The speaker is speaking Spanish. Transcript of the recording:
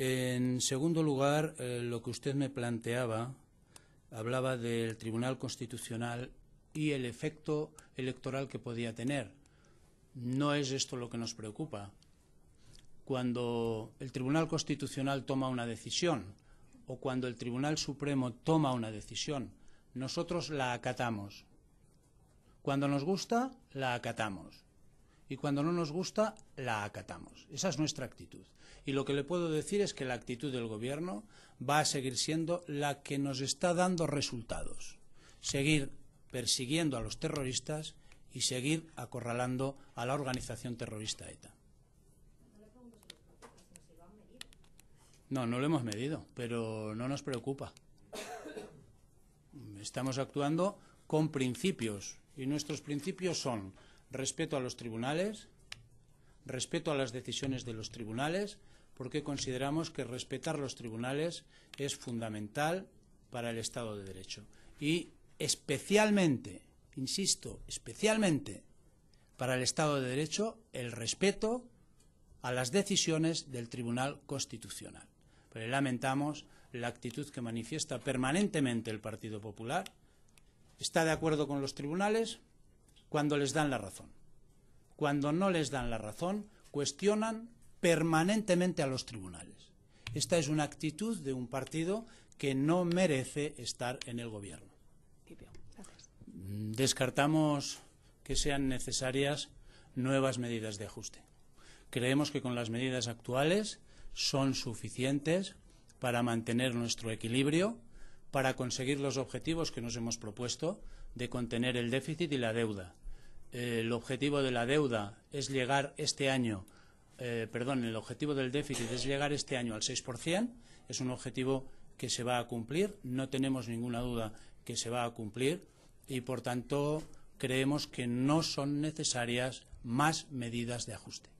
En segundo lugar, eh, lo que usted me planteaba, hablaba del Tribunal Constitucional y el efecto electoral que podía tener. No es esto lo que nos preocupa. Cuando el Tribunal Constitucional toma una decisión o cuando el Tribunal Supremo toma una decisión, nosotros la acatamos. Cuando nos gusta, la acatamos y cuando no nos gusta la acatamos. Esa es nuestra actitud. Y lo que le puedo decir es que la actitud del Gobierno va a seguir siendo la que nos está dando resultados. Seguir persiguiendo a los terroristas y seguir acorralando a la organización terrorista ETA. No, no lo hemos medido, pero no nos preocupa. Estamos actuando con principios y nuestros principios son respeto a los tribunales, respeto a las decisiones de los tribunales, porque consideramos que respetar los tribunales es fundamental para el Estado de Derecho. Y especialmente, insisto, especialmente para el Estado de Derecho, el respeto a las decisiones del Tribunal Constitucional. Pero lamentamos la actitud que manifiesta permanentemente el Partido Popular. Está de acuerdo con los tribunales, cuando les dan la razón. Cuando no les dan la razón, cuestionan permanentemente a los tribunales. Esta es una actitud de un partido que no merece estar en el gobierno. Descartamos que sean necesarias nuevas medidas de ajuste. Creemos que con las medidas actuales son suficientes para mantener nuestro equilibrio para conseguir los objetivos que nos hemos propuesto de contener el déficit y la deuda. Eh, el objetivo de la deuda es llegar este año, eh, perdón, el objetivo del déficit es llegar este año al 6%, es un objetivo que se va a cumplir, no tenemos ninguna duda que se va a cumplir y, por tanto, creemos que no son necesarias más medidas de ajuste.